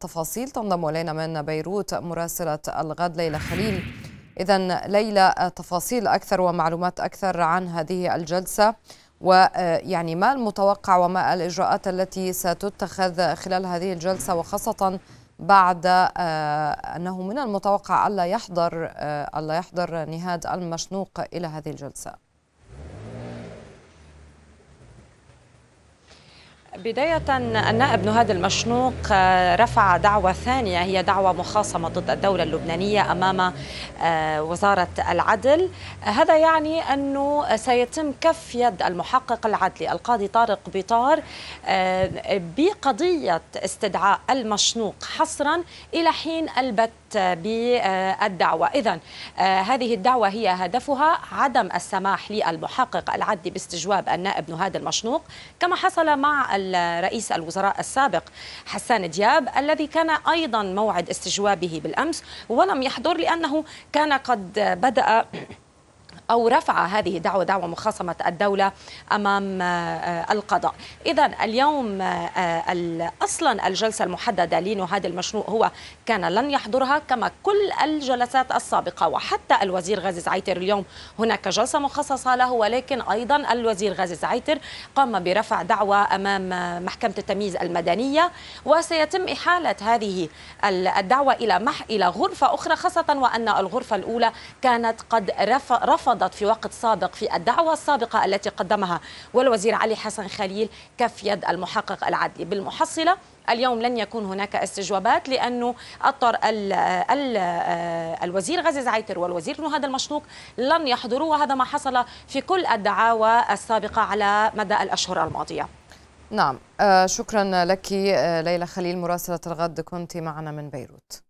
تفاصيل تنضم إلينا من بيروت مراسلة الغد ليلى خليل إذا ليلى تفاصيل أكثر ومعلومات أكثر عن هذه الجلسة ويعني آه، ما المتوقع وما الإجراءات التي ستتخذ خلال هذه الجلسة وخاصة بعد آه، أنه من المتوقع ألا يحضر آه، ألا يحضر نهاد المشنوق إلى هذه الجلسة بداية النائب نهاد المشنوق آه، رفع دعوة ثانية هي دعوة مخاصمة ضد الدولة اللبنانية أمام آه، وزارة العدل هذا يعني أنه سيتم كف يد المحقق العدلي القاضي طارق بيطار آه، بقضية استدعاء المشنوق حصرا إلى حين البت بالدعوة إذا آه، هذه الدعوة هي هدفها عدم السماح للمحقق العدلي باستجواب النائب نهاد المشنوق كما حصل مع رئيس الوزراء السابق حسان دياب الذي كان أيضا موعد استجوابه بالأمس ولم يحضر لأنه كان قد بدأ أو رفع هذه الدعوة دعوة مخاصمة الدولة أمام آه، القضاء إذا اليوم آه، آه، أصلا الجلسة المحددة لنهاد المشروع هو كان لن يحضرها كما كل الجلسات السابقة وحتى الوزير غازي زعيتر اليوم هناك جلسة مخصصة له ولكن أيضا الوزير غازي زعيتر قام برفع دعوة أمام محكمة التمييز المدنية وسيتم إحالة هذه الدعوة إلى مح إلى غرفة أخرى خاصة وأن الغرفة الأولى كانت قد رفض رفضت في وقت سابق في الدعوة السابقة التي قدمها والوزير علي حسن خليل كف يد المحقق العدلي بالمحصلة اليوم لن يكون هناك استجوابات لانه اضطر ال ال آه، الوزير غازي زعيتر والوزير نهاد المشنوق لن يحضروا وهذا ما حصل في كل الدعاوى السابقه على مدى الاشهر الماضيه. نعم آه، شكرا لك آه، ليلى خليل مراسله الغد كنت معنا من بيروت.